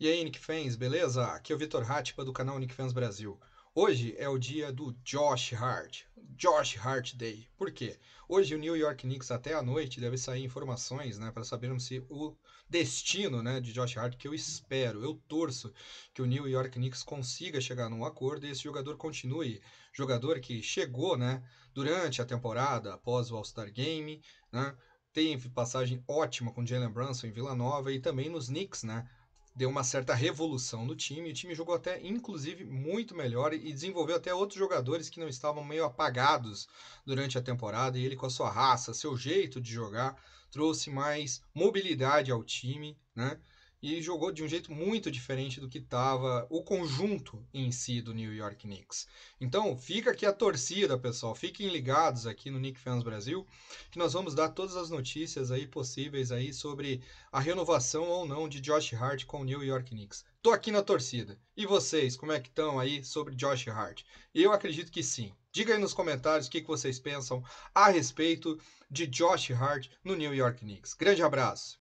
E aí, Nick Fans, beleza? Aqui é o Vitor Hatpa do canal Nick Fans Brasil. Hoje é o dia do Josh Hart, Josh Hart Day. Por quê? Hoje o New York Knicks até a noite deve sair informações, né, para sabermos se o destino, né, de Josh Hart que eu espero, eu torço que o New York Knicks consiga chegar num acordo e esse jogador continue, jogador que chegou, né, durante a temporada, após o All-Star Game, né? Teve passagem ótima com Jalen Brunson em Vila Nova e também nos Knicks, né? deu uma certa revolução no time. O time jogou até, inclusive, muito melhor e desenvolveu até outros jogadores que não estavam meio apagados durante a temporada. E ele, com a sua raça, seu jeito de jogar, trouxe mais mobilidade ao time, né? e jogou de um jeito muito diferente do que estava o conjunto em si do New York Knicks. Então, fica aqui a torcida, pessoal. Fiquem ligados aqui no Nick Fans Brasil, que nós vamos dar todas as notícias aí possíveis aí sobre a renovação ou não de Josh Hart com o New York Knicks. Tô aqui na torcida. E vocês, como é que estão aí sobre Josh Hart? Eu acredito que sim. Diga aí nos comentários o que, que vocês pensam a respeito de Josh Hart no New York Knicks. Grande abraço!